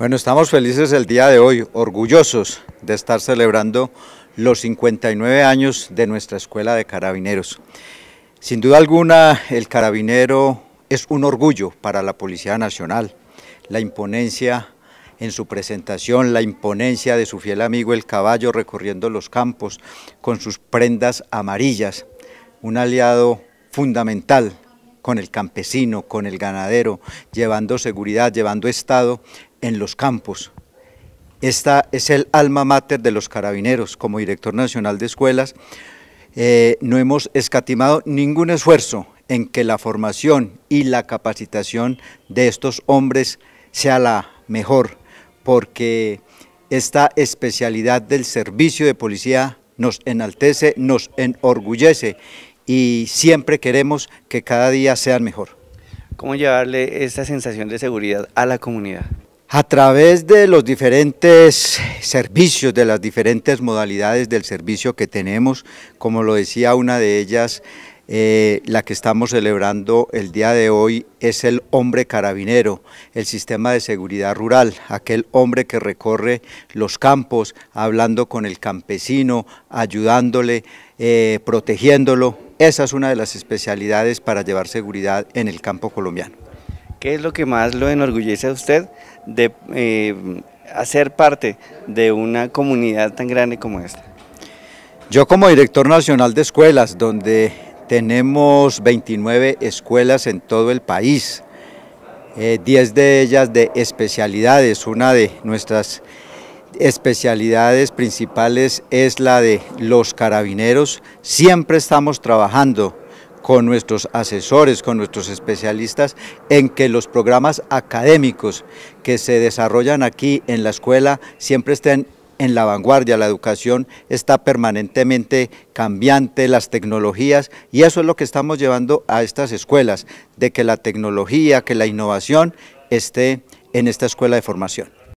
Bueno, estamos felices el día de hoy, orgullosos de estar celebrando los 59 años de nuestra Escuela de Carabineros. Sin duda alguna, el carabinero es un orgullo para la Policía Nacional. La imponencia en su presentación, la imponencia de su fiel amigo el caballo recorriendo los campos con sus prendas amarillas, un aliado fundamental con el campesino, con el ganadero, llevando seguridad, llevando Estado en los campos. Esta es el alma mater de los carabineros. Como director nacional de escuelas, eh, no hemos escatimado ningún esfuerzo en que la formación y la capacitación de estos hombres sea la mejor, porque esta especialidad del servicio de policía nos enaltece, nos enorgullece y siempre queremos que cada día sean mejor. ¿Cómo llevarle esta sensación de seguridad a la comunidad? A través de los diferentes servicios, de las diferentes modalidades del servicio que tenemos, como lo decía una de ellas, eh, la que estamos celebrando el día de hoy es el hombre carabinero, el sistema de seguridad rural, aquel hombre que recorre los campos hablando con el campesino, ayudándole, eh, protegiéndolo. Esa es una de las especialidades para llevar seguridad en el campo colombiano. ¿Qué es lo que más lo enorgullece a usted de eh, hacer parte de una comunidad tan grande como esta? Yo como director nacional de escuelas, donde tenemos 29 escuelas en todo el país, 10 eh, de ellas de especialidades, una de nuestras especialidades principales es la de los carabineros, siempre estamos trabajando con nuestros asesores, con nuestros especialistas, en que los programas académicos que se desarrollan aquí en la escuela siempre estén en la vanguardia, la educación está permanentemente cambiante, las tecnologías, y eso es lo que estamos llevando a estas escuelas, de que la tecnología, que la innovación esté en esta escuela de formación.